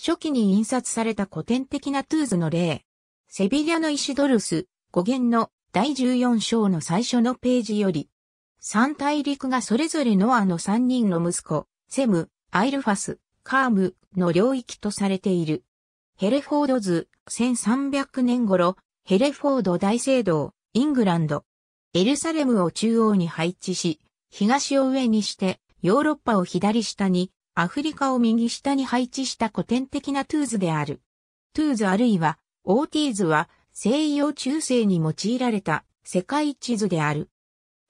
初期に印刷された古典的なトゥーズの例。セビリアのイシドルス、語源の第14章の最初のページより、三大陸がそれぞれノアの三人の息子、セム、アイルファス、カームの領域とされている。ヘレフォード図、1300年頃、ヘレフォード大聖堂、イングランド。エルサレムを中央に配置し、東を上にして、ヨーロッパを左下に、アフリカを右下に配置した古典的なトゥーズである。トゥーズあるいは、オーティーズは西洋中世に用いられた世界地図である。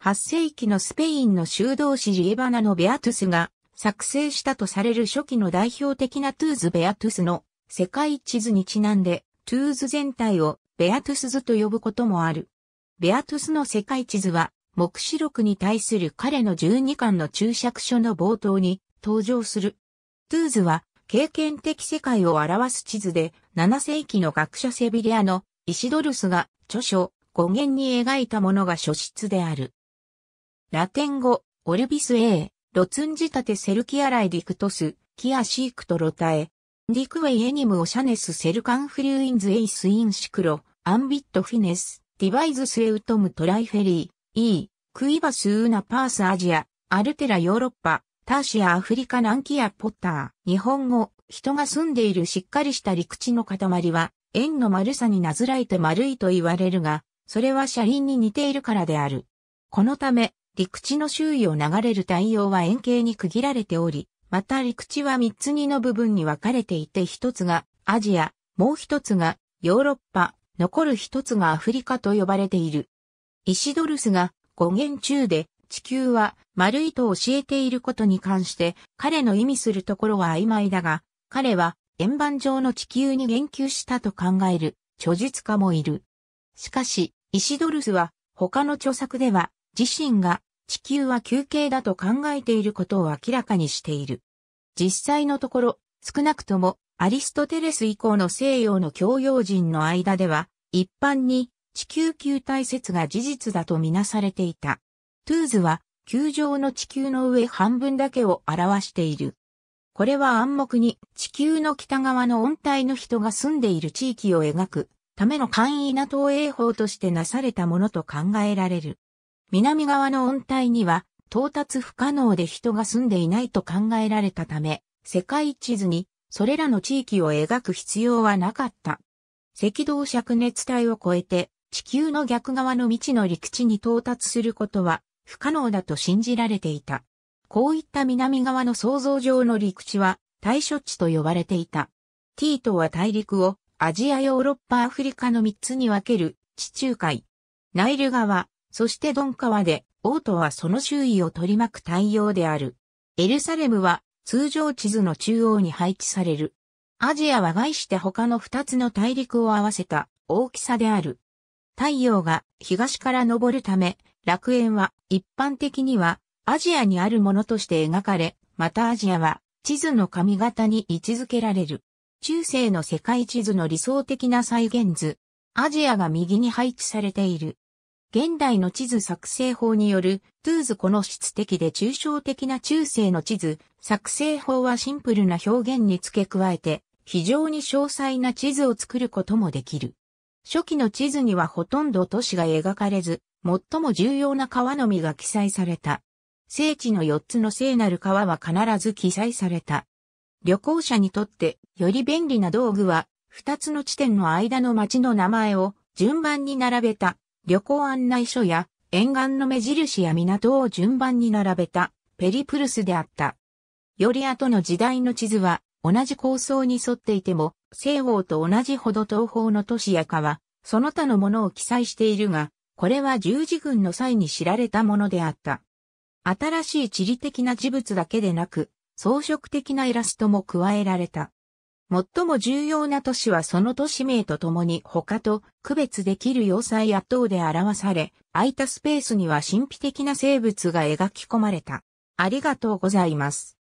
8世紀のスペインの修道士ジエバナのベアトゥスが作成したとされる初期の代表的なトゥーズベアトゥスの世界地図にちなんで、トゥーズ全体をベアトゥス図と呼ぶこともある。ベアトゥスの世界地図は、目視録に対する彼の12巻の注釈書の冒頭に登場する。トゥーズは経験的世界を表す地図で7世紀の学者セビリアのイシドルスが著書語源に描いたものが書室である。ラテン語、オルビス A、ロツンジタテセルキアライディクトス、キアシークトロタエ、ディクウェイエニムオシャネスセルカンフリューインズエイスインシクロ、アンビットフィネス、ディバイズスエウトムトライフェリー、イー、クイバスウーナパースアジア、アルテラヨーロッパ、ターシアアフリカ南ンキアポッター。日本語、人が住んでいるしっかりした陸地の塊は、円の丸さになずらえて丸いと言われるが、それは車輪に似ているからである。このため、陸地の周囲を流れる太陽は円形に区切られており、また陸地は三つ二の部分に分かれていて一つがアジア、もう一つがヨーロッパ、残る一つがアフリカと呼ばれている。イシドルスが語源中で地球は丸いと教えていることに関して彼の意味するところは曖昧だが、彼は円盤上の地球に言及したと考える著述家もいる。しかし、イシドルスは他の著作では自身が地球は球形だと考えていることを明らかにしている。実際のところ、少なくともアリストテレス以降の西洋の教養人の間では、一般に地球球体説が事実だとみなされていた。トゥーズは、球状の地球の上半分だけを表している。これは暗黙に地球の北側の温帯の人が住んでいる地域を描くための簡易な投影法としてなされたものと考えられる。南側の温帯には到達不可能で人が住んでいないと考えられたため、世界地図にそれらの地域を描く必要はなかった。赤道灼熱帯を越えて地球の逆側の未知の陸地に到達することは不可能だと信じられていた。こういった南側の想像上の陸地は対処地と呼ばれていた。ティートは大陸をアジアヨーロッパアフリカの3つに分ける地中海、ナイル川、そしてドン川で、王都はその周囲を取り巻く太陽である。エルサレムは通常地図の中央に配置される。アジアは概して他の2つの大陸を合わせた大きさである。太陽が東から昇るため、楽園は一般的にはアジアにあるものとして描かれ、またアジアは地図の髪型に位置づけられる。中世の世界地図の理想的な再現図。アジアが右に配置されている。現代の地図作成法による、トゥーズこの質的で抽象的な中世の地図、作成法はシンプルな表現に付け加えて、非常に詳細な地図を作ることもできる。初期の地図にはほとんど都市が描かれず、最も重要な川のみが記載された。聖地の4つの聖なる川は必ず記載された。旅行者にとってより便利な道具は、2つの地点の間の町の名前を順番に並べた旅行案内書や沿岸の目印や港を順番に並べたペリプルスであった。より後の時代の地図は同じ構想に沿っていても、西欧と同じほど東方の都市や川、その他のものを記載しているが、これは十字軍の際に知られたものであった。新しい地理的な事物だけでなく、装飾的なイラストも加えられた。最も重要な都市はその都市名とともに他と区別できる要塞や塔で表され、空いたスペースには神秘的な生物が描き込まれた。ありがとうございます。